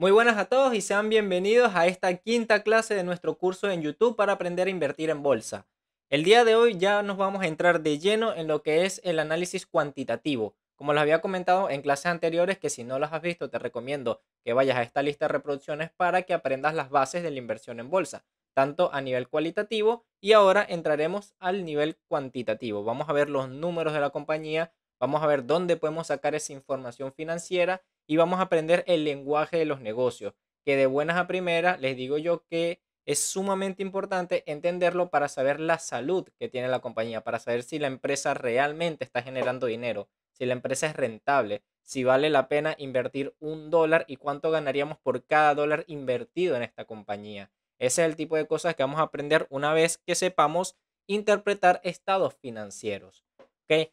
Muy buenas a todos y sean bienvenidos a esta quinta clase de nuestro curso en YouTube para aprender a invertir en bolsa. El día de hoy ya nos vamos a entrar de lleno en lo que es el análisis cuantitativo. Como les había comentado en clases anteriores, que si no las has visto, te recomiendo que vayas a esta lista de reproducciones para que aprendas las bases de la inversión en bolsa, tanto a nivel cualitativo y ahora entraremos al nivel cuantitativo. Vamos a ver los números de la compañía, vamos a ver dónde podemos sacar esa información financiera y vamos a aprender el lenguaje de los negocios, que de buenas a primeras les digo yo que es sumamente importante entenderlo para saber la salud que tiene la compañía, para saber si la empresa realmente está generando dinero, si la empresa es rentable, si vale la pena invertir un dólar y cuánto ganaríamos por cada dólar invertido en esta compañía. Ese es el tipo de cosas que vamos a aprender una vez que sepamos interpretar estados financieros. ¿okay?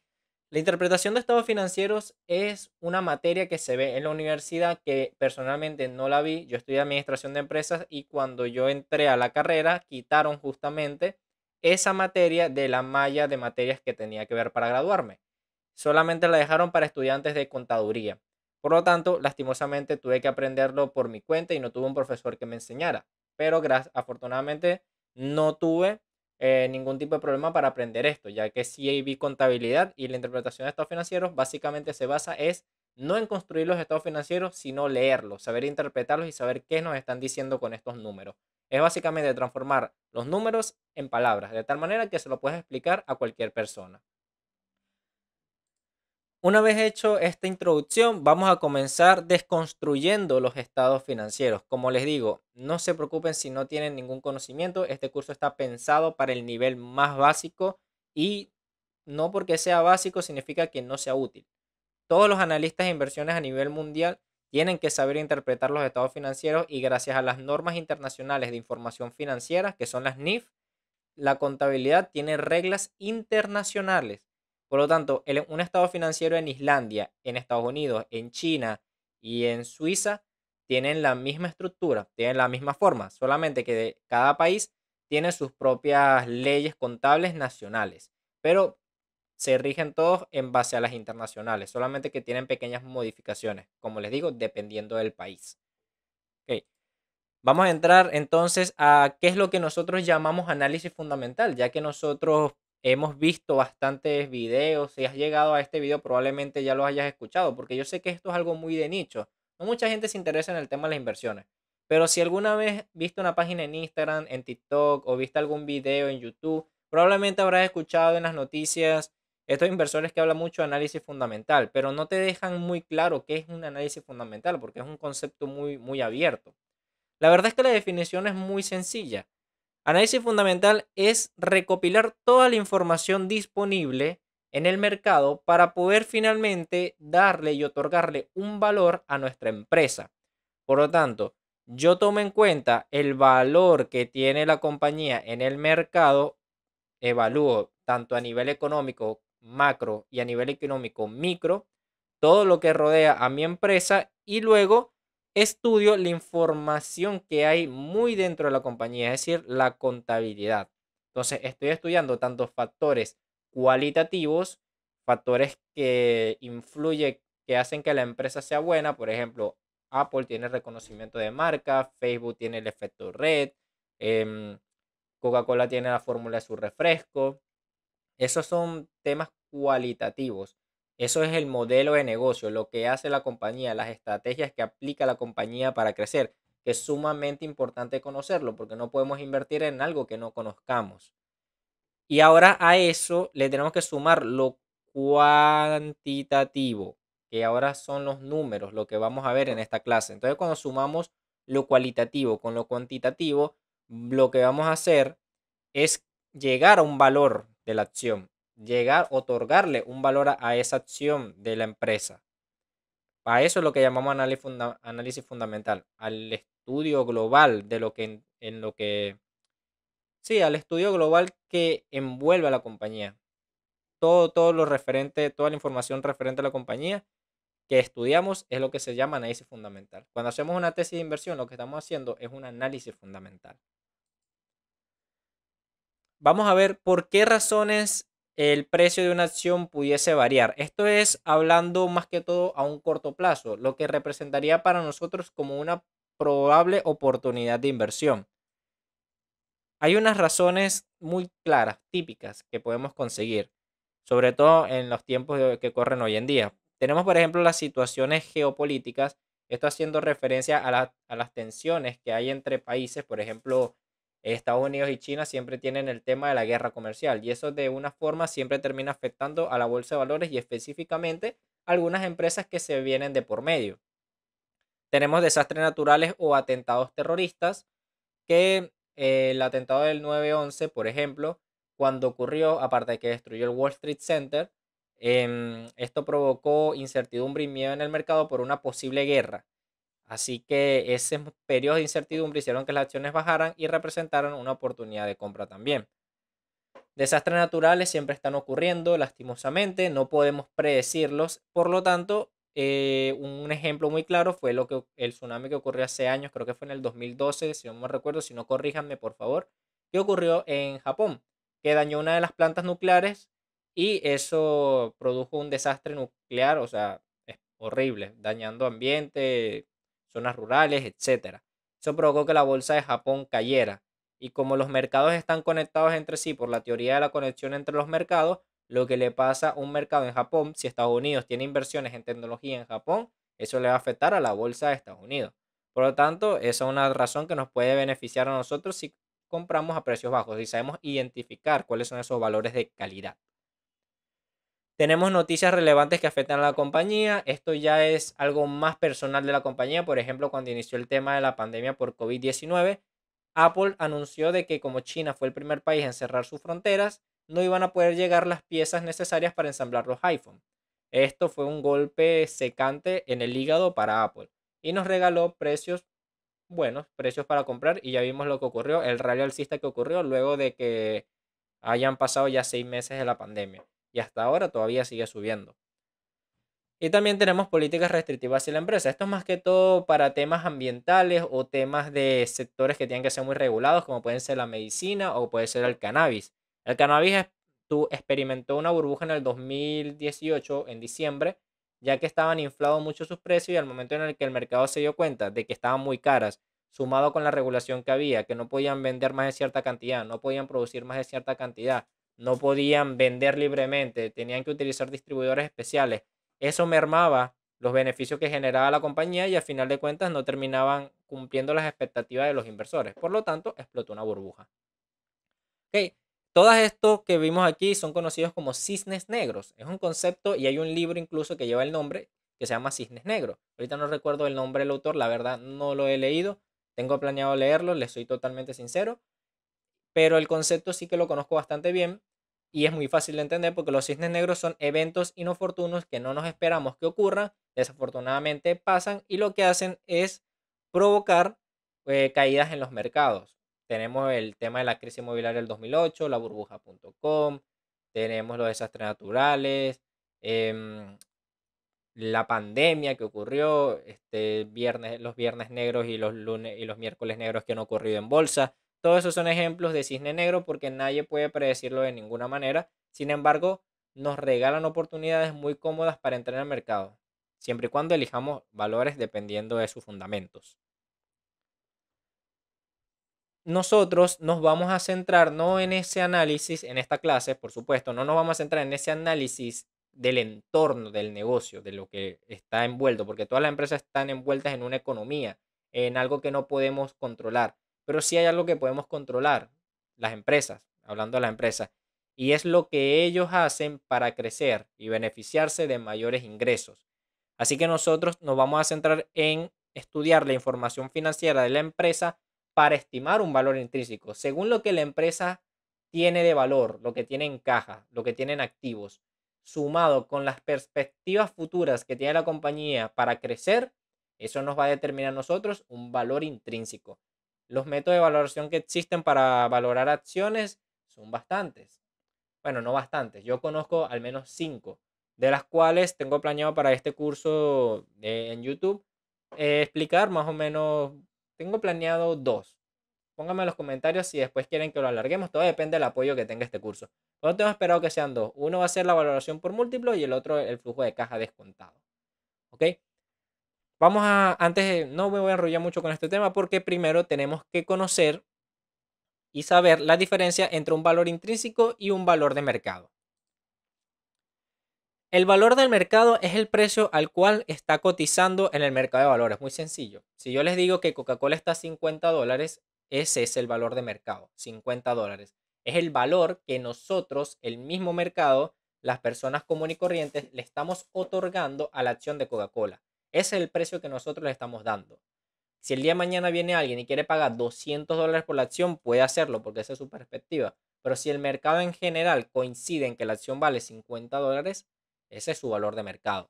La interpretación de estados financieros es una materia que se ve en la universidad que personalmente no la vi. Yo estudié administración de empresas y cuando yo entré a la carrera quitaron justamente esa materia de la malla de materias que tenía que ver para graduarme. Solamente la dejaron para estudiantes de contaduría. Por lo tanto, lastimosamente tuve que aprenderlo por mi cuenta y no tuve un profesor que me enseñara. Pero afortunadamente no tuve eh, ningún tipo de problema para aprender esto, ya que CAB Contabilidad y la interpretación de estados financieros básicamente se basa es no en construir los estados financieros, sino leerlos, saber interpretarlos y saber qué nos están diciendo con estos números. Es básicamente transformar los números en palabras, de tal manera que se lo puedes explicar a cualquier persona. Una vez hecho esta introducción, vamos a comenzar desconstruyendo los estados financieros. Como les digo, no se preocupen si no tienen ningún conocimiento. Este curso está pensado para el nivel más básico y no porque sea básico significa que no sea útil. Todos los analistas de inversiones a nivel mundial tienen que saber interpretar los estados financieros y gracias a las normas internacionales de información financiera, que son las NIF, la contabilidad tiene reglas internacionales por lo tanto, un estado financiero en Islandia, en Estados Unidos, en China y en Suiza tienen la misma estructura, tienen la misma forma, solamente que cada país tiene sus propias leyes contables nacionales, pero se rigen todos en base a las internacionales, solamente que tienen pequeñas modificaciones, como les digo, dependiendo del país. Vamos a entrar entonces a qué es lo que nosotros llamamos análisis fundamental, ya que nosotros Hemos visto bastantes videos. Si has llegado a este video, probablemente ya lo hayas escuchado, porque yo sé que esto es algo muy de nicho. No mucha gente se interesa en el tema de las inversiones. Pero si alguna vez viste una página en Instagram, en TikTok o viste algún video en YouTube, probablemente habrás escuchado en las noticias estos inversores que hablan mucho de análisis fundamental, pero no te dejan muy claro qué es un análisis fundamental porque es un concepto muy, muy abierto. La verdad es que la definición es muy sencilla. Análisis fundamental es recopilar toda la información disponible en el mercado para poder finalmente darle y otorgarle un valor a nuestra empresa. Por lo tanto, yo tomo en cuenta el valor que tiene la compañía en el mercado, evalúo tanto a nivel económico macro y a nivel económico micro, todo lo que rodea a mi empresa y luego estudio la información que hay muy dentro de la compañía, es decir, la contabilidad. Entonces, estoy estudiando tantos factores cualitativos, factores que influyen, que hacen que la empresa sea buena. Por ejemplo, Apple tiene reconocimiento de marca, Facebook tiene el efecto red, em, Coca-Cola tiene la fórmula de su refresco. Esos son temas cualitativos. Eso es el modelo de negocio, lo que hace la compañía, las estrategias que aplica la compañía para crecer, que es sumamente importante conocerlo porque no podemos invertir en algo que no conozcamos. Y ahora a eso le tenemos que sumar lo cuantitativo, que ahora son los números, lo que vamos a ver en esta clase. Entonces cuando sumamos lo cualitativo con lo cuantitativo, lo que vamos a hacer es llegar a un valor de la acción llegar, otorgarle un valor a, esa acción de la empresa. Para eso es lo que llamamos análisis, fundamental, al estudio global de lo que en, lo que sí, al estudio global que envuelve a la compañía. Todo, todo lo referente, toda la información referente a la compañía que estudiamos es lo que se llama análisis fundamental. Cuando hacemos una tesis de inversión, lo que estamos haciendo es un análisis fundamental. Vamos a ver por qué razones el precio de una acción pudiese variar. Esto es hablando más que todo a un corto plazo, lo que representaría para nosotros como una probable oportunidad de inversión. Hay unas razones muy claras, típicas, que podemos conseguir, sobre todo en los tiempos que corren hoy en día. Tenemos, por ejemplo, las situaciones geopolíticas, esto haciendo referencia a, a las tensiones que hay entre países, por ejemplo, Estados Unidos y China siempre tienen el tema de la guerra comercial y eso de una forma siempre termina afectando a la bolsa de valores y específicamente algunas empresas que se vienen de por medio. Tenemos desastres naturales o atentados terroristas que eh, el atentado del 9-11, por ejemplo, cuando ocurrió, aparte de que destruyó el Wall Street Center, em, esto provocó incertidumbre y miedo en el mercado por una posible guerra. Así que ese periodo de incertidumbre hicieron que las acciones bajaran y representaron una oportunidad de compra también. Desastres naturales siempre están ocurriendo, lastimosamente, no podemos predecirlos. Por lo tanto, eh, un ejemplo muy claro fue lo que, el tsunami que ocurrió hace años, creo que fue en el 2012, si no me recuerdo, si no corríjanme por favor, que ocurrió en Japón, que dañó una de las plantas nucleares y eso produjo un desastre nuclear, o sea, es horrible, dañando ambiente, zonas rurales, etc. Eso provocó que la bolsa de Japón cayera. Y como los mercados están conectados entre sí por la teoría de la conexión entre los mercados, lo que le pasa a un mercado en Japón, si Estados Unidos tiene inversiones en tecnología en Japón, eso le va a afectar a la bolsa de Estados Unidos. Por lo tanto, esa es una razón que nos puede beneficiar a nosotros si compramos a precios bajos, y sabemos identificar cuáles son esos valores de calidad. Tenemos noticias relevantes que afectan a la compañía. Esto ya es algo más personal de la compañía. Por ejemplo, cuando inició el tema de la pandemia por COVID-19, Apple anunció de que como China fue el primer país en cerrar sus fronteras, no iban a poder llegar las piezas necesarias para ensamblar los iPhone. Esto fue un golpe secante en el hígado para Apple y nos regaló precios buenos, precios para comprar y ya vimos lo que ocurrió, el rally alcista que ocurrió luego de que hayan pasado ya seis meses de la pandemia y hasta ahora todavía sigue subiendo. Y también tenemos políticas restrictivas en la empresa. Esto es más que todo para temas ambientales o temas de sectores que tienen que ser muy regulados, como pueden ser la medicina o puede ser el cannabis. El cannabis experimentó una burbuja en el 2018, en diciembre, ya que estaban inflados mucho sus precios y al momento en el que el mercado se dio cuenta de que estaban muy caras, sumado con la regulación que había, que no podían vender más de cierta cantidad, no podían producir más de cierta cantidad, no podían vender libremente, tenían que utilizar distribuidores especiales. Eso mermaba los beneficios que generaba la compañía y al final de cuentas no terminaban cumpliendo las expectativas de los inversores. Por lo tanto, explotó una burbuja. Okay. Todas estos que vimos aquí son conocidos como cisnes negros. Es un concepto y hay un libro incluso que lleva el nombre que se llama Cisnes Negros. Ahorita no recuerdo el nombre del autor, la verdad no lo he leído. Tengo planeado leerlo, le soy totalmente sincero. Pero el concepto sí que lo conozco bastante bien y es muy fácil de entender porque los cisnes negros son eventos inofortunos que no nos esperamos que ocurran, desafortunadamente pasan y lo que hacen es provocar eh, caídas en los mercados. Tenemos el tema de la crisis inmobiliaria del 2008, la burbuja.com, tenemos los desastres naturales, em, la pandemia que ocurrió, este viernes, los viernes negros y los lunes y los miércoles negros que han ocurrido en bolsa. Todos esos son ejemplos de cisne negro porque nadie puede predecirlo de ninguna manera. Sin embargo, nos regalan oportunidades muy cómodas para entrar al mercado, siempre y cuando elijamos valores dependiendo de sus fundamentos. Nosotros nos vamos a centrar no en ese análisis, en esta clase, por supuesto, no nos vamos a centrar en ese análisis del entorno del negocio, de lo que está envuelto, porque todas las empresas están envueltas en una economía, en algo que no podemos controlar pero sí hay algo que podemos controlar, las empresas, hablando de las empresas, y es lo que ellos hacen para crecer y beneficiarse de mayores ingresos. Así que nosotros nos vamos a centrar en estudiar la información financiera de la empresa para estimar un valor intrínseco, según lo que la empresa tiene de valor, lo que tiene en caja, lo que tiene en activos, sumado con las perspectivas futuras que tiene la compañía para crecer, eso nos va a determinar a nosotros un valor intrínseco. Los métodos de valoración que existen para valorar acciones son bastantes. Bueno, no bastantes. Yo conozco al menos cinco, de las cuales tengo planeado para este curso en YouTube eh, explicar más o menos. Tengo planeado dos. Pónganme en los comentarios si después quieren que lo alarguemos. Todo depende del apoyo que tenga este curso. No tengo esperado que sean dos. Uno va a ser la valoración por múltiplo y el otro el flujo de caja descontado. ¿Ok? Vamos a, antes, no me voy a enrollar mucho con este tema porque primero tenemos que conocer y saber la diferencia entre un valor intrínseco y un valor de mercado. El valor del mercado es el precio al cual está cotizando en el mercado de valores. Muy sencillo. Si yo les digo que Coca-Cola está a 50 dólares, ese es el valor de mercado, 50 dólares. Es el valor que nosotros, el mismo mercado, las personas comunes y corrientes, le estamos otorgando a la acción de Coca-Cola. Ese es el precio que nosotros le estamos dando. Si el día de mañana viene alguien y quiere pagar 200 dólares por la acción, puede hacerlo porque esa es su perspectiva. Pero si el mercado en general coincide en que la acción vale 50 dólares, ese es su valor de mercado.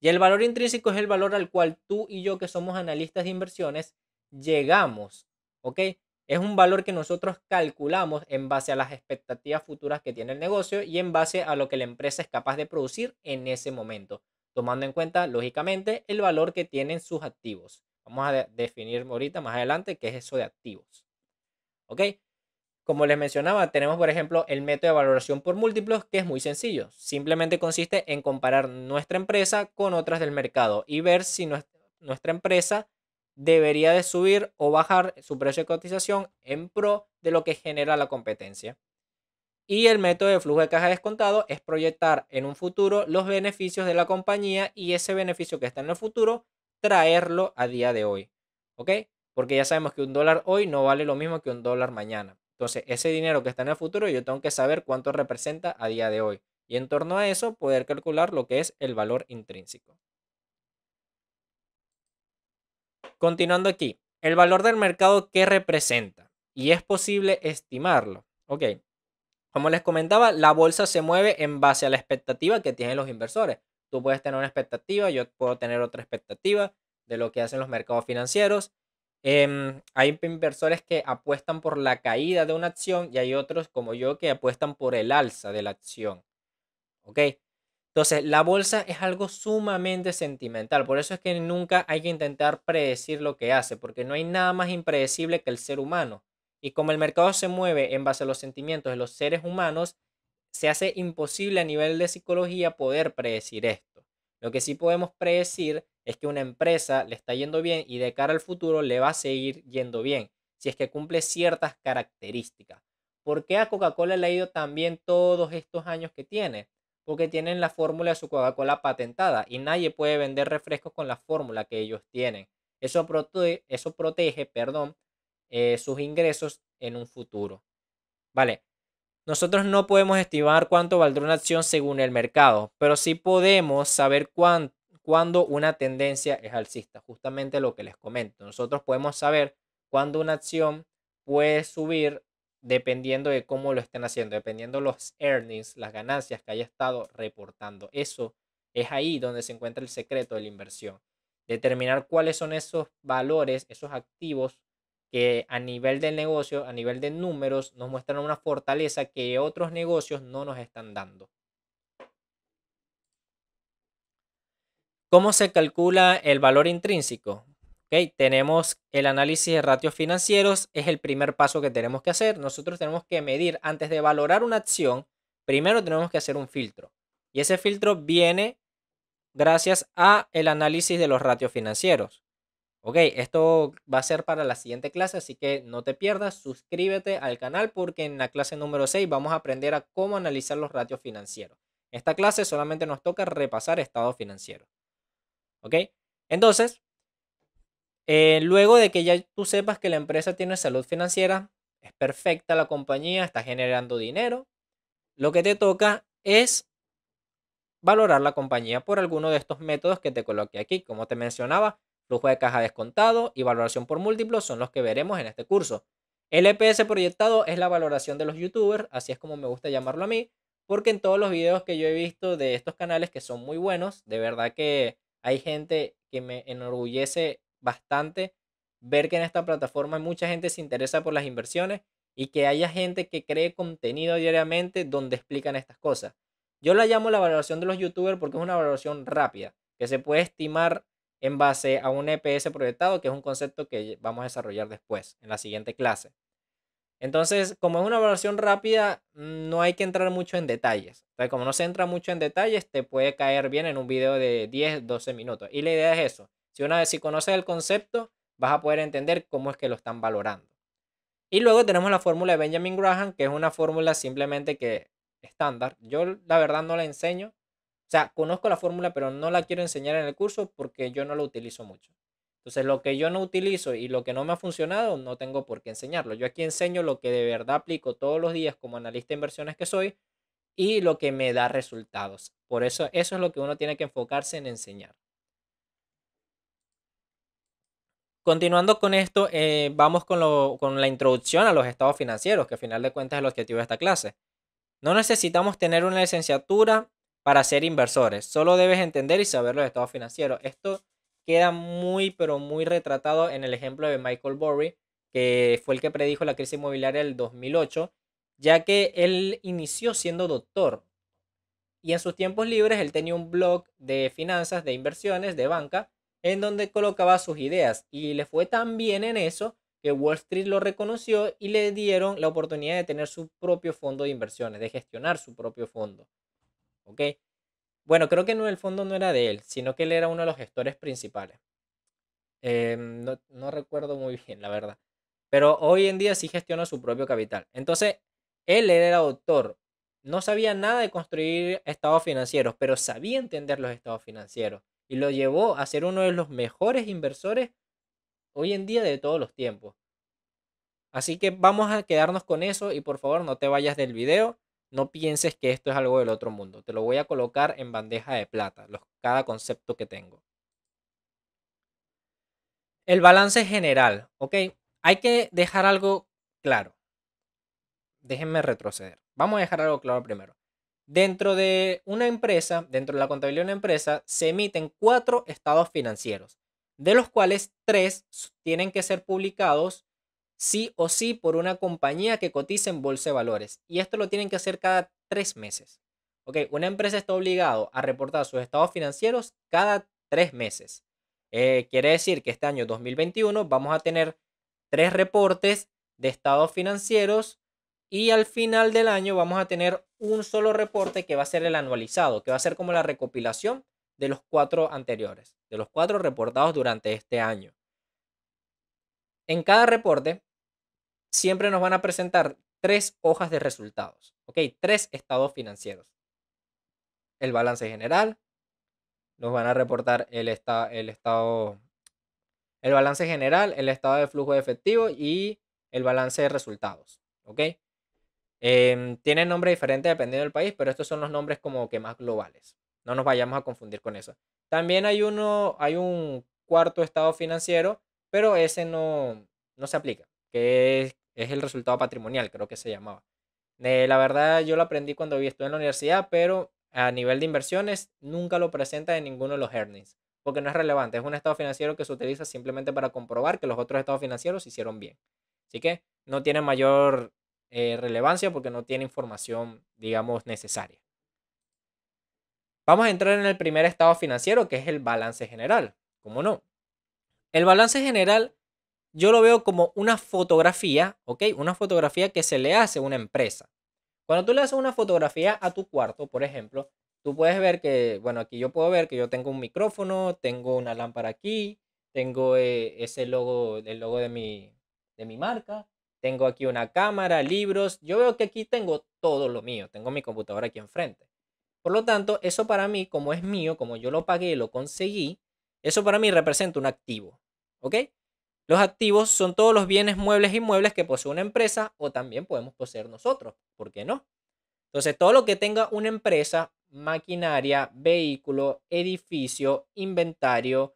Y el valor intrínseco es el valor al cual tú y yo que somos analistas de inversiones llegamos. ¿Ok? Es un valor que nosotros calculamos en base a las expectativas futuras que tiene el negocio y en base a lo que la empresa es capaz de producir en ese momento tomando en cuenta, lógicamente, el valor que tienen sus activos. Vamos a definir ahorita más adelante qué es eso de activos. ¿Ok? Como les mencionaba, tenemos por ejemplo el método de valoración por múltiplos, que es muy sencillo. Simplemente consiste en comparar nuestra empresa con otras del mercado y ver si nuestra empresa debería de subir o bajar su precio de cotización en pro de lo que genera la competencia. Y el método de flujo de caja descontado es proyectar en un futuro los beneficios de la compañía y ese beneficio que está en el futuro, traerlo a día de hoy. ¿Ok? Porque ya sabemos que un dólar hoy no vale lo mismo que un dólar mañana. Entonces, ese dinero que está en el futuro, yo tengo que saber cuánto representa a día de hoy. Y en torno a eso, poder calcular lo que es el valor intrínseco. Continuando aquí, el valor del mercado que representa. Y es posible estimarlo. Ok, como les comentaba, la bolsa se mueve en base a la expectativa que tienen los inversores. Tú puedes tener una expectativa, yo puedo tener otra expectativa de lo que hacen los mercados financieros. Em, hay inversores que apuestan por la caída de una acción y hay otros como yo que apuestan por el alza de la acción. ¿Ok? Entonces, la bolsa es algo sumamente sentimental. Por eso es que nunca hay que intentar predecir lo que hace, porque no hay nada más impredecible que el ser humano. Y como el mercado se mueve en base a los sentimientos de los seres humanos, se hace imposible a nivel de psicología poder predecir esto. Lo que sí podemos predecir es que una empresa le está yendo bien y de cara al futuro le va a seguir yendo bien, si es que cumple ciertas características. ¿Por qué a Coca-Cola le ha ido tan bien todos estos años que tiene? Porque tienen la fórmula de su Coca-Cola patentada y nadie puede vender refrescos con la fórmula que ellos tienen. Eso, protege, eso protege perdón, eh, sus ingresos en un futuro. Vale, nosotros no podemos estimar cuánto valdrá una acción según el mercado, pero sí podemos saber cuándo una tendencia es alcista, justamente lo que les comento. Nosotros podemos saber cuándo una acción puede subir dependiendo de cómo lo estén haciendo, dependiendo los earnings, las ganancias que haya estado reportando. Eso es ahí donde se encuentra el secreto de la inversión. Determinar cuáles son esos valores, esos activos que a nivel del negocio, a nivel de números, nos muestran una fortaleza que otros negocios no nos están dando. ¿Cómo se calcula el valor intrínseco? tenemos el análisis de ratios financieros, es el primer paso que tenemos que hacer. Nosotros tenemos que medir, antes de valorar una acción, primero tenemos que hacer un filtro. Y ese filtro viene gracias a el análisis de los ratios financieros. Ok, esto va a ser para la siguiente clase, así que no te pierdas, suscríbete al canal porque en la clase número 6 vamos a aprender a cómo analizar los ratios financieros. En esta clase solamente nos toca repasar estado financiero. ¿Ok? Entonces, eh, luego de que ya tú sepas que la empresa tiene salud financiera, es perfecta la compañía, está generando dinero, lo que te toca es valorar la compañía por alguno de estos métodos que te coloqué aquí. Como te mencionaba, Flujo de caja descontado y valoración por múltiplos son los que veremos en este curso. El EPS proyectado es la valoración de los youtubers, así es como me gusta llamarlo a mí, porque en todos los videos que yo he visto de estos canales que son muy buenos, de verdad que hay gente que me enorgullece bastante ver que en esta plataforma mucha gente se interesa por las inversiones y que haya gente que cree contenido diariamente donde explican estas cosas. Yo la llamo la valoración de los youtubers porque es una valoración rápida, que se puede estimar en base a un EPS proyectado, que es un concepto que vamos a desarrollar después, en la siguiente clase. Entonces, como es una evaluación rápida, mm, no hay que entrar mucho en detalles. como no se entra mucho en detalles, te puede caer bien en un video de 10, 12 minutos. Y la idea es eso. Si una vez si conoces el concepto, vas a poder entender cómo es que lo están valorando. Y luego tenemos la fórmula de Benjamin Graham, que es una fórmula simplemente que estándar. Yo la verdad no la enseño, o sea, conozco la fórmula, pero no la quiero enseñar en el curso porque yo no la utilizo mucho. Entonces, lo que yo no utilizo y lo que no me ha funcionado, no tengo por qué enseñarlo. Yo aquí enseño lo que de verdad aplico todos los días como analista de inversiones que soy y lo que me da resultados. Por eso, eso es lo que uno tiene que enfocarse en enseñar. Continuando con esto, eh, vamos con, con la introducción a los estados financieros, que al final de cuentas es el objetivo de esta clase. No necesitamos tener una licenciatura para ser inversores. Solo debes entender y saber los estados financieros. Esto queda muy, pero muy retratado en el ejemplo de Michael Burry, que fue el que predijo la crisis inmobiliaria del 2008, ya que él inició siendo doctor. Y en sus tiempos libres él tenía un blog de finanzas, de inversiones, de banca, en donde colocaba sus ideas. Y le fue tan bien en eso que Wall Street lo reconoció y le dieron la oportunidad de tener su propio fondo de inversiones, de gestionar su propio fondo. ¿ok? Bueno, creo que no, el fondo no era de él, sino que él era uno de los gestores principales. Em, no, no recuerdo muy bien, la verdad. Pero hoy en día sí gestiona su propio capital. Entonces, él era doctor, no sabía nada de construir estados financieros, pero sabía entender los estados financieros y lo llevó a ser uno de los mejores inversores hoy en día de todos los tiempos. Así que vamos a quedarnos con eso y por favor no te vayas del video no pienses que esto es algo del otro mundo. Te lo voy a colocar en bandeja de plata, los, cada concepto que tengo. El balance general, ¿ok? Hay que dejar algo claro. Déjenme retroceder. Vamos a dejar algo claro primero. Dentro de una empresa, dentro de la contabilidad de una empresa, se emiten cuatro estados financieros, de los cuales tres tienen que ser publicados sí o sí por una compañía que cotice en bolsa de valores. Y esto lo tienen que hacer cada tres meses. Ok, una empresa está obligada a reportar sus estados financieros cada tres meses. Eh, quiere decir que este año 2021 vamos a tener tres reportes de estados financieros y al final del año vamos a tener un solo reporte que va a ser el anualizado, que va a ser como la recopilación de los cuatro anteriores, de los cuatro reportados durante este año. En cada reporte siempre nos van a presentar tres hojas de resultados, ¿ok? Tres estados financieros. El balance general, nos van a reportar el, esta, el estado, el balance general, el estado de flujo de efectivo y el balance de resultados, ¿ok? Em, tienen nombre diferente dependiendo del país, pero estos son los nombres como que más globales. No nos vayamos a confundir con eso. También hay uno, hay un cuarto estado financiero, pero ese no, no se aplica, que es es el resultado patrimonial, creo que se llamaba. Eh, la verdad, yo lo aprendí cuando estuve en la universidad, pero a nivel de inversiones nunca lo presenta en ninguno de los earnings, porque no es relevante. Es un estado financiero que se utiliza simplemente para comprobar que los otros estados financieros hicieron bien. Así que no tiene mayor eh, relevancia porque no tiene información, digamos, necesaria. Vamos a entrar en el primer estado financiero, que es el balance general. ¿Cómo no? El balance general yo lo veo como una fotografía, ¿ok? Una fotografía que se le hace a una empresa. Cuando tú le haces una fotografía a tu cuarto, por ejemplo, tú puedes ver que, bueno, aquí yo puedo ver que yo tengo un micrófono, tengo una lámpara aquí, tengo eh, ese logo, el logo de mi, de mi marca, tengo aquí una cámara, libros, yo veo que aquí tengo todo lo mío, tengo mi computadora aquí enfrente. Por lo tanto, eso para mí, como es mío, como yo lo pagué, lo conseguí, eso para mí representa un activo, ¿ok? Los activos son todos los bienes muebles e inmuebles que posee una empresa o también podemos poseer nosotros. ¿Por qué no? Entonces, todo lo que tenga una empresa, maquinaria, vehículo, edificio, inventario,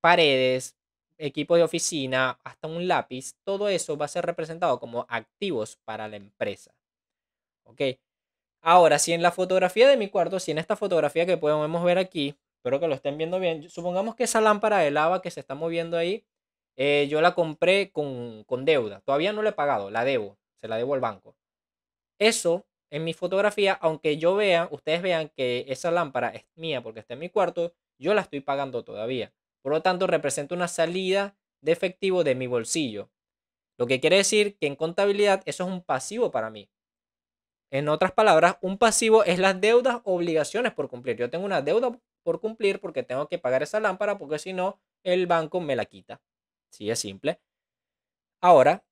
paredes, equipo de oficina, hasta un lápiz, todo eso va a ser representado como activos para la empresa. ¿Ok? Ahora, si en la fotografía de mi cuarto, si en esta fotografía que podemos ver aquí, espero que lo estén viendo bien, supongamos que esa lámpara de lava que se está moviendo ahí eh, yo la compré con, con deuda. Todavía no la he pagado, la debo. Se la debo al banco. Eso en mi fotografía, aunque yo vea, ustedes vean que esa lámpara es mía porque está en mi cuarto, yo la estoy pagando todavía. Por lo tanto, representa una salida de efectivo de mi bolsillo. Lo que quiere decir que en contabilidad eso es un pasivo para mí. En otras palabras, un pasivo es las deudas, o obligaciones por cumplir. Yo tengo una deuda por cumplir porque tengo que pagar esa lámpara porque si no, el banco me la quita. Sí, es simple. Ahora,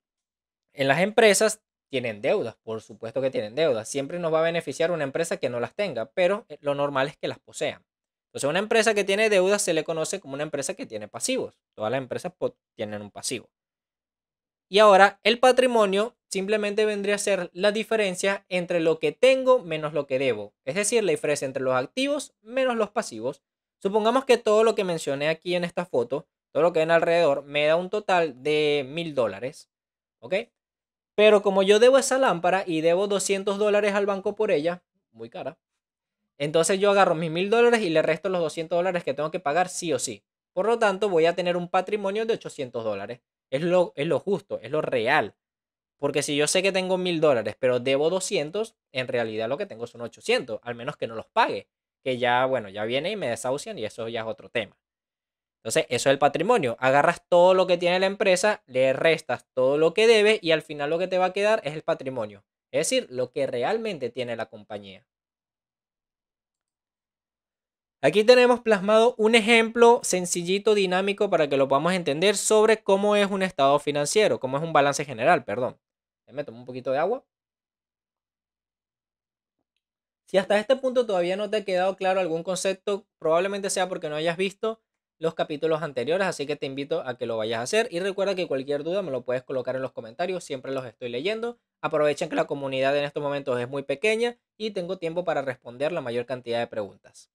en las empresas tienen deudas, por supuesto que tienen deudas. Siempre nos va a beneficiar una empresa que no las tenga, pero eh, lo normal es que las posean. Entonces, una empresa que tiene deudas se le conoce como una empresa que tiene pasivos. Todas las empresas tienen un pasivo. Y ahora, el patrimonio simplemente vendría a ser la diferencia entre lo que tengo menos lo que debo. Es decir, la diferencia entre los activos menos los pasivos. Supongamos que todo lo que mencioné aquí en esta foto todo lo que en alrededor, me da un total de mil dólares. ¿Ok? Pero como yo debo esa lámpara y debo 200 dólares al banco por ella, muy cara, entonces yo agarro mis mil dólares y le resto los 200 dólares que tengo que pagar sí o sí. Por lo tanto, voy a tener un patrimonio de 800 dólares. Es lo, es lo justo, es lo real. Porque si yo sé que tengo mil dólares, pero debo 200, en realidad lo que tengo son 800, al menos que no los pague. Que ya, bueno, ya viene y me desahucian y eso ya es otro tema. Entonces, eso es el patrimonio. Agarras todo lo que tiene la empresa, le restas todo lo que debe y al final lo que te va a quedar es el patrimonio. Es decir, lo que realmente tiene la compañía. Aquí tenemos plasmado un ejemplo sencillito, dinámico, para que lo podamos entender sobre cómo es un estado financiero, cómo es un balance general, perdón. me tomo un poquito de agua. Si hasta este punto todavía no te ha quedado claro algún concepto, probablemente sea porque no hayas visto los capítulos anteriores, así que te invito a que lo vayas a hacer y recuerda que cualquier duda me lo puedes colocar en los comentarios, siempre los estoy leyendo. Aprovechen que la comunidad en estos momentos es muy pequeña y tengo tiempo para responder la mayor cantidad de preguntas.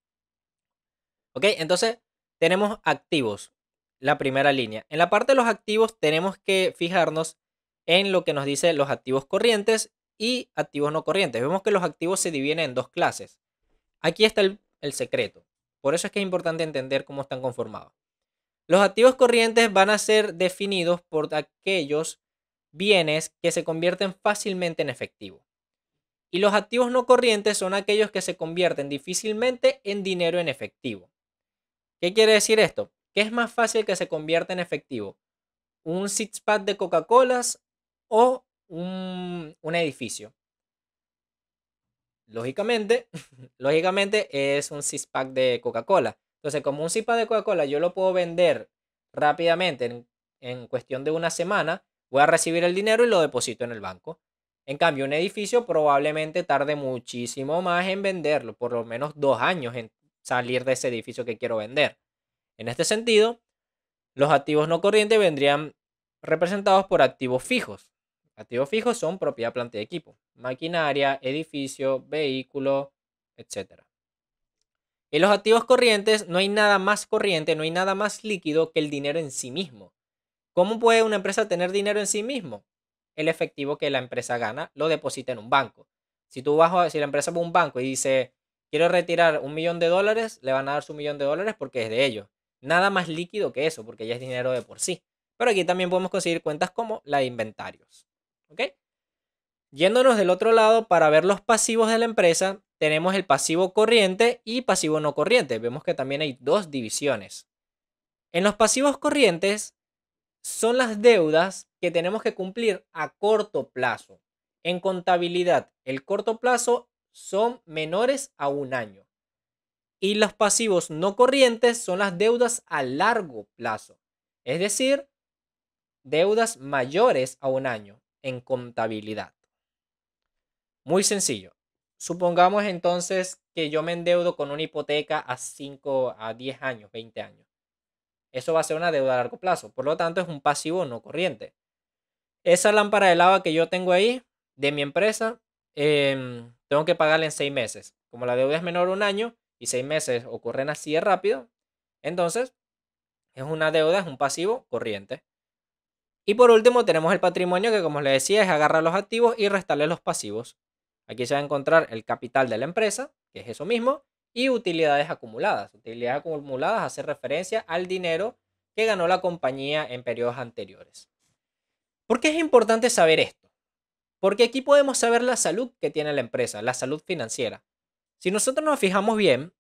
Ok, entonces tenemos activos, la primera línea. En la parte de los activos tenemos que fijarnos en lo que nos dice los activos corrientes y activos no corrientes. Vemos que los activos se dividen en dos clases. Aquí está el secreto. Por eso es que es importante entender cómo están conformados. Los activos corrientes van a ser definidos por aquellos bienes que se convierten fácilmente en efectivo. Y los activos no corrientes son aquellos que se convierten difícilmente en dinero en efectivo. ¿Qué quiere decir esto? ¿Qué es más fácil que se convierta en efectivo un sit de Coca-Colas o un edificio lógicamente, lógicamente es un six pack de Coca-Cola. Entonces, como un six de Coca-Cola yo lo puedo vender rápidamente en, en, cuestión de una semana, voy a recibir el dinero y lo deposito en el banco. En cambio, un edificio probablemente tarde muchísimo más en venderlo, por lo menos dos años en salir de ese edificio que quiero vender. En este sentido, los activos no corrientes vendrían representados por activos fijos, Activos fijos son propiedad, planta y equipo, maquinaria, edificio, vehículo, etc. En los activos corrientes, no hay nada más corriente, no hay nada más líquido que el dinero en sí mismo. ¿Cómo puede una empresa tener dinero en sí mismo? El efectivo que la empresa gana lo deposita en un banco. Si tú vas a, si la empresa va a un banco y dice, quiero retirar un millón de dólares, le van a dar su millón de dólares porque es de ellos. Nada más líquido que eso, porque ya es dinero de por sí. Pero aquí también podemos conseguir cuentas como la de inventarios. ¿Ok? Yéndonos del otro lado para ver los pasivos de la empresa, tenemos el pasivo corriente y pasivo no corriente. Vemos que también hay dos divisiones. En los pasivos corrientes son las deudas que tenemos que cumplir a corto plazo. En contabilidad, el corto plazo son menores a un año. Y los pasivos no corrientes son las deudas a largo plazo, es decir, deudas mayores a un año en contabilidad. Muy sencillo. Supongamos entonces que yo me endeudo con una hipoteca a 5, a 10 años, 20 años. Eso va a ser una deuda a largo plazo. Por lo tanto, es un pasivo no corriente. Esa lámpara de lava que yo tengo ahí de mi empresa, em, tengo que pagarla en 6 meses. Como la deuda es menor un año y seis meses ocurren así de rápido, entonces es una deuda, es un pasivo corriente. Y por último tenemos el patrimonio que como les decía es agarrar los activos y restarle los pasivos. Aquí se va a encontrar el capital de la empresa, que es eso mismo, y utilidades acumuladas. Utilidades acumuladas hace referencia al dinero que ganó la compañía en periodos anteriores. ¿Por qué es importante saber esto? Porque aquí podemos saber la salud que tiene la empresa, la salud financiera. Si nosotros nos fijamos bien,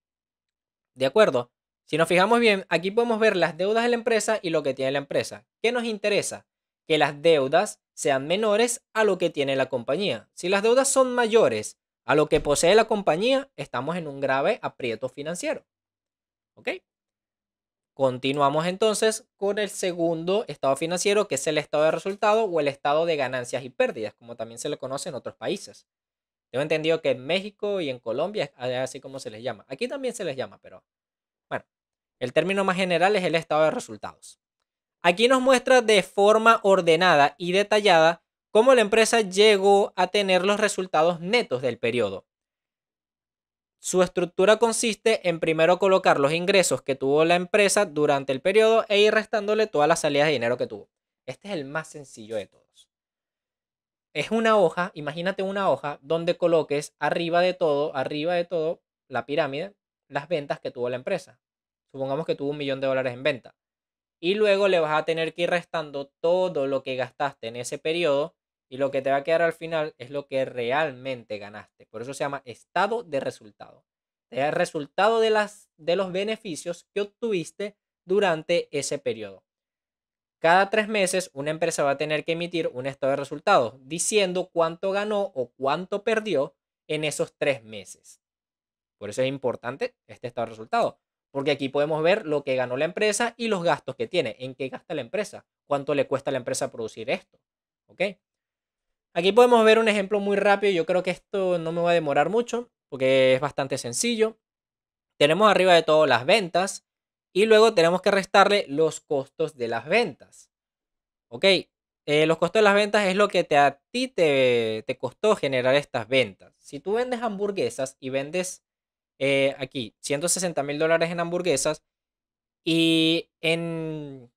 ¿de acuerdo? Si nos fijamos bien, aquí podemos ver las deudas de la empresa y lo que tiene la empresa. ¿Qué nos interesa? que las deudas sean menores a lo que tiene la compañía. Si las deudas son mayores a lo que posee la compañía, estamos en un grave aprieto financiero. ¿Ok? Continuamos entonces con el segundo estado financiero, que es el estado de resultados o el estado de ganancias y pérdidas, como también se le conoce en otros países. Tengo entendido que en México y en Colombia es así como se les llama. Aquí también se les llama, pero bueno, el término más general es el estado de resultados. Aquí nos muestra de forma ordenada y detallada cómo la empresa llegó a tener los resultados netos del periodo. Su estructura consiste en primero colocar los ingresos que tuvo la empresa durante el periodo e ir restándole todas las salidas de dinero que tuvo. Este es el más sencillo de todos. Es una hoja, imagínate una hoja donde coloques arriba de todo, arriba de todo, la pirámide, las ventas que tuvo la empresa. Supongamos que tuvo un millón de dólares en venta y luego le vas a tener que ir restando todo lo que gastaste en ese periodo y lo que te va a quedar al final es lo que realmente ganaste. Por eso se llama estado de resultado. Es el resultado de, las, de los beneficios que obtuviste durante ese periodo. Cada tres meses una empresa va a tener que emitir un estado de resultados diciendo cuánto ganó o cuánto perdió en esos tres meses. Por eso es importante este estado de resultados. Porque aquí podemos ver lo que ganó la empresa y los gastos que tiene. ¿En qué gasta la empresa? ¿Cuánto le cuesta a la empresa producir esto? ¿Ok? Aquí podemos ver un ejemplo muy rápido. Yo creo que esto no me va a demorar mucho porque es bastante sencillo. Tenemos arriba de todo las ventas y luego tenemos que restarle los costos de las ventas. ¿Ok? Eh, los costos de las ventas es lo que te, a ti te, te costó generar estas ventas. Si tú vendes hamburguesas y vendes eh, aquí 160 mil dólares en hamburguesas y en,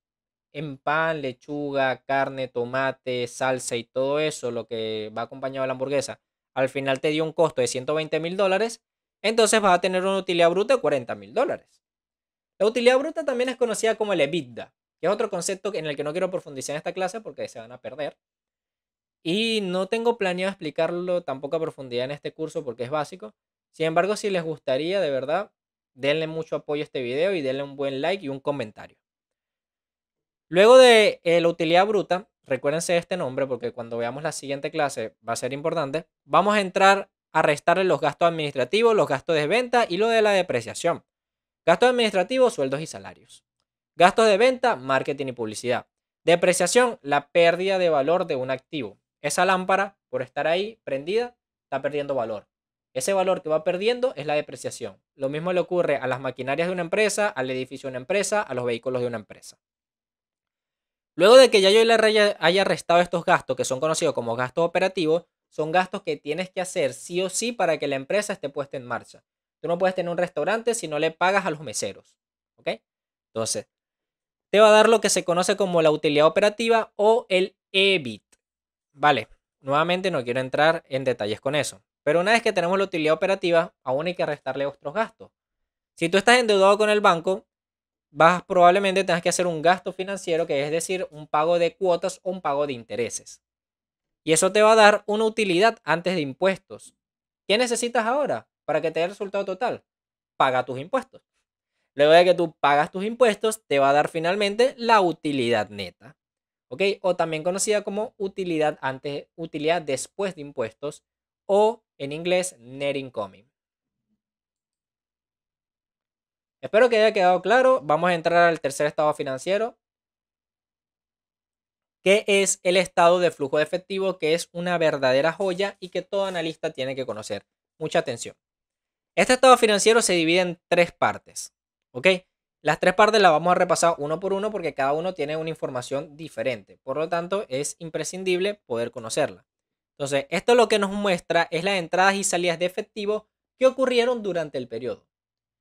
en pan, lechuga, carne, tomate, salsa y todo eso, lo que va acompañado de la hamburguesa, al final te dio un costo de 120 mil dólares, entonces vas a tener una utilidad bruta de 40 mil dólares. La utilidad bruta también es conocida como el EBITDA, que es otro concepto en el que no quiero profundizar en esta clase porque se van a perder. Y no tengo planeado explicarlo tampoco a profundidad en este curso porque es básico, sin embargo, si les gustaría, de verdad, denle mucho apoyo a este video y denle un buen like y un comentario. Luego de eh, la utilidad bruta, recuérdense este nombre porque cuando veamos la siguiente clase va a ser importante. Vamos a entrar a restarle los gastos administrativos, los gastos de venta y lo de la depreciación. Gastos administrativos, sueldos y salarios. Gastos de venta, marketing y publicidad. Depreciación, la pérdida de valor de un activo. Esa lámpara, por estar ahí prendida, está perdiendo valor. Ese valor que va perdiendo es la depreciación. Lo mismo le ocurre a las maquinarias de una empresa, al edificio de una empresa, a los vehículos de una empresa. Luego de que ya yo haya restado estos gastos, que son conocidos como gastos operativos, son gastos que tienes que hacer sí o sí para que la empresa esté puesta en marcha. Tú no puedes tener un restaurante si no le pagas a los meseros. ¿Ok? Entonces, te va a dar lo que se conoce como la utilidad operativa o el EBIT. Vale, nuevamente no quiero entrar en detalles con eso. Pero una vez que tenemos la utilidad operativa, aún hay que restarle otros gastos. Si tú estás endeudado con el banco, vas probablemente tengas que hacer un gasto financiero, que es decir, un pago de cuotas o un pago de intereses. Y eso te va a dar una utilidad antes de impuestos. ¿Qué necesitas ahora para que te dé el resultado total? Paga tus impuestos. Luego de que tú pagas tus impuestos, te va a dar finalmente la utilidad neta. ¿Ok? O también conocida como utilidad antes, utilidad después de impuestos o en inglés, net incoming. Espero que haya quedado claro. Vamos a entrar al tercer estado financiero, que es el estado de flujo de efectivo, que es una verdadera joya y que todo analista tiene que conocer. Mucha atención. Este estado financiero se divide en tres partes. ¿Ok? Las tres partes las vamos a repasar uno por uno porque cada uno tiene una información diferente. Por lo tanto, es imprescindible poder conocerla. Entonces, esto lo que nos muestra es las entradas y salidas de efectivo que ocurrieron durante el periodo.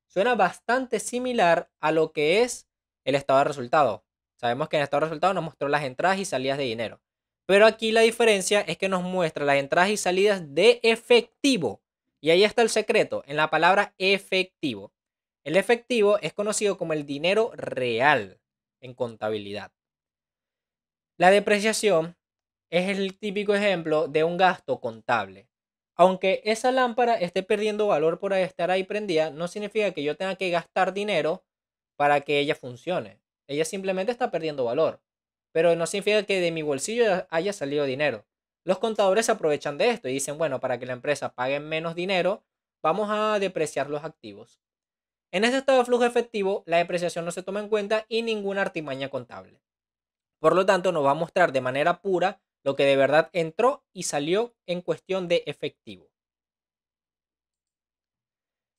Suena bastante similar a lo que es el estado de resultado. Sabemos que en el estado de resultados nos mostró las entradas y salidas de dinero. Pero aquí la diferencia es que nos muestra las entradas y salidas de efectivo. Y ahí está el secreto, en la palabra efectivo. El efectivo es conocido como el dinero real en contabilidad. La depreciación es el típico ejemplo de un gasto contable. Aunque esa lámpara esté perdiendo valor por estar ahí prendida, no significa que yo tenga que gastar dinero para que ella funcione. Ella simplemente está perdiendo valor. Pero no significa que de mi bolsillo haya salido dinero. Los contadores se aprovechan de esto y dicen, bueno, para que la empresa pague menos dinero, vamos a depreciar los activos. En este estado de flujo efectivo, la depreciación no se toma en cuenta y ninguna artimaña contable. Por lo tanto, nos va a mostrar de manera pura lo que de verdad entró y salió en cuestión de efectivo.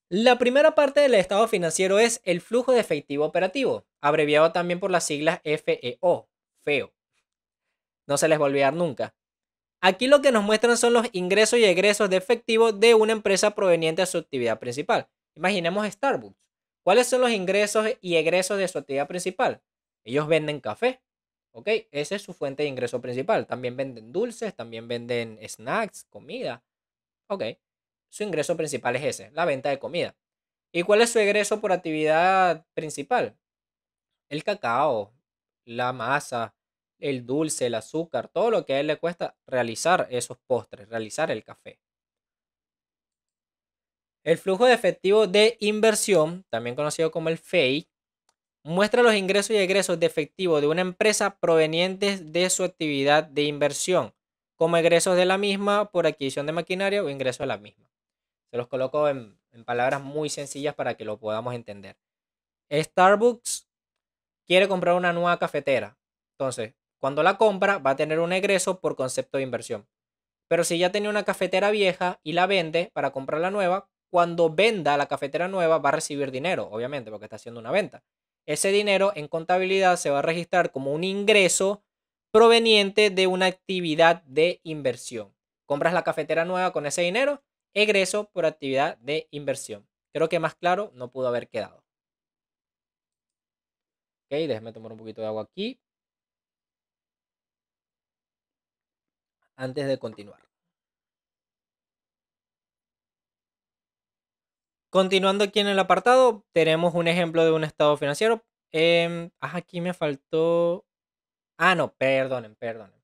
La primera parte del estado financiero es el flujo de efectivo operativo, abreviado también por las siglas FEO, FEO. No se les va a olvidar nunca. Aquí lo que nos muestran son los ingresos y egresos de efectivo de una empresa proveniente de su actividad principal. Imaginemos Starbucks. ¿Cuáles son los ingresos y egresos de su actividad principal? Ellos venden café. ¿Ok? Esa es su fuente de ingreso principal. También venden dulces, también venden snacks, comida. ¿Ok? Su ingreso principal es ese, la venta de comida. ¿Y cuál es su egreso por actividad principal? El cacao, la masa, el dulce, el azúcar, todo lo que a él le cuesta realizar esos postres, realizar el café. El flujo de efectivo de inversión, también conocido como el FEI, Muestra los ingresos y egresos de efectivo de una empresa provenientes de su actividad de inversión, como egresos de la misma por adquisición de maquinaria o ingresos de la misma. Se los coloco en, palabras muy sencillas para que lo podamos entender. Starbucks quiere comprar una nueva cafetera. Entonces, cuando la compra, va a tener un egreso por concepto de inversión. Pero si ya tenía una cafetera vieja y la vende para comprar la nueva, cuando venda la cafetera nueva va a recibir dinero, obviamente, porque está haciendo una venta. Ese dinero en contabilidad se va a registrar como un ingreso proveniente de una actividad de inversión. Compras la cafetera nueva con ese dinero, egreso por actividad de inversión. Creo que más claro no pudo haber quedado. Ok, déjeme tomar un poquito de agua aquí. Antes de continuar. Continuando aquí en el apartado, tenemos un ejemplo de un estado financiero. Em, ah, aquí me faltó. Ah, no, perdonen, perdonen.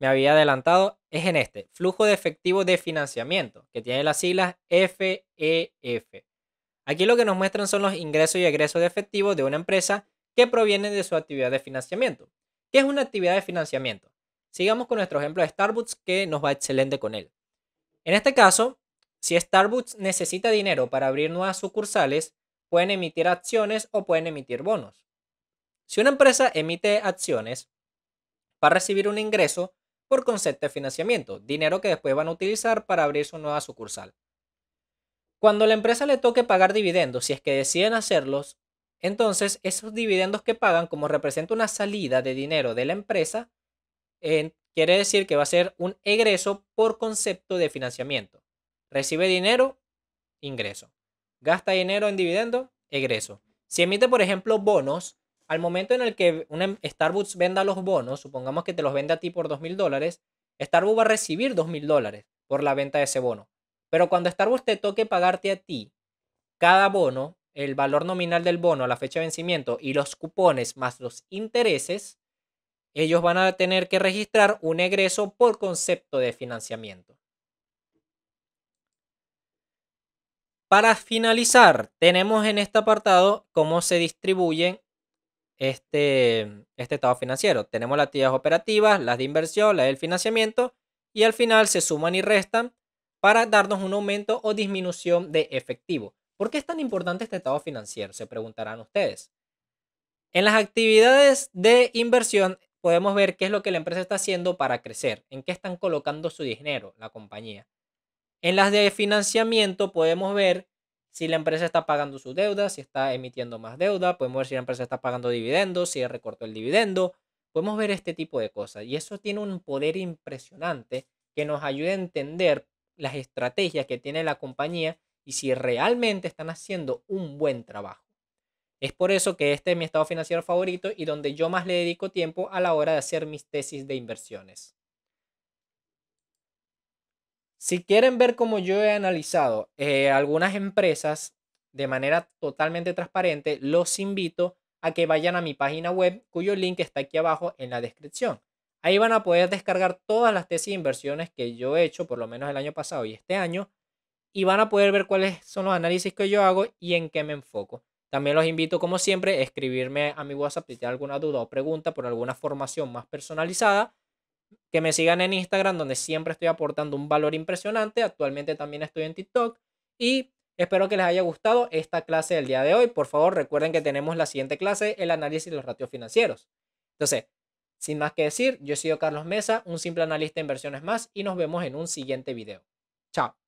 Me había adelantado. Es en este: flujo de efectivo de financiamiento, que tiene las siglas FEF. E aquí lo que nos muestran son los ingresos y egresos de efectivo de una empresa que provienen de su actividad de financiamiento. ¿Qué es una actividad de financiamiento? Sigamos con nuestro ejemplo de Starbucks que nos va excelente con él. En este caso, si Starbucks necesita dinero para abrir nuevas sucursales, pueden emitir acciones o pueden emitir bonos. Si una empresa emite acciones, va a recibir un ingreso por concepto de financiamiento, dinero que después van a utilizar para abrir su nueva sucursal. Cuando la empresa le toque pagar dividendos, si es que deciden hacerlos, entonces esos dividendos que pagan, como representa una salida de dinero de la empresa, eh, quiere decir que va a ser un egreso por concepto de financiamiento. Recibe dinero, ingreso. Gasta dinero en dividendo, egreso. Si emite, por ejemplo, bonos, al momento en el que una em-, Starbucks venda los bonos, supongamos que te los vende a ti por 2.000 dólares, Starbucks va a recibir 2.000 dólares por la venta de ese bono. Pero cuando Starbucks te toque pagarte a ti cada bono, el valor nominal del bono a la fecha de vencimiento y los cupones más los intereses, ellos van a tener que registrar un egreso por concepto de financiamiento. Para finalizar, tenemos en este apartado cómo se distribuyen este, este estado financiero. Tenemos las actividades operativas, las de inversión, las del financiamiento y al final se suman y restan para darnos un aumento o disminución de efectivo. ¿Por qué es tan importante este estado financiero? Se preguntarán ustedes. En las actividades de inversión podemos ver qué es lo que la empresa está haciendo para crecer, en qué están colocando su dinero, la compañía. En las de financiamiento podemos ver si la empresa está pagando su deuda, si está emitiendo más deuda, podemos ver si la empresa está pagando dividendos, si recortó el dividendo, podemos ver este tipo de cosas. Y eso tiene un poder impresionante que nos ayuda a entender las estrategias que tiene la compañía y si realmente están haciendo un buen trabajo. Es por eso que este es mi estado financiero favorito y donde yo más le dedico tiempo a la hora de hacer mis tesis de inversiones. Si quieren ver cómo yo he analizado eh, algunas empresas de manera totalmente transparente, los invito a que vayan a mi página web, cuyo link está aquí abajo en la descripción. Ahí van a poder descargar todas las tesis de inversiones que yo he hecho, por lo menos el año pasado y este año, y van a poder ver cuáles son los análisis que yo hago y en qué me enfoco. También los invito, como siempre, a escribirme a mi WhatsApp si tienen alguna duda o pregunta por alguna formación más personalizada que me sigan en Instagram, donde siempre estoy aportando un valor impresionante. Actualmente también estoy en TikTok. Y espero que les haya gustado esta clase del día de hoy. Por favor, recuerden que tenemos la siguiente clase, el análisis de los ratios financieros. Entonces, sin más que decir, yo he sido Carlos Mesa, un simple analista de inversiones más, y nos vemos en un siguiente video. Chao.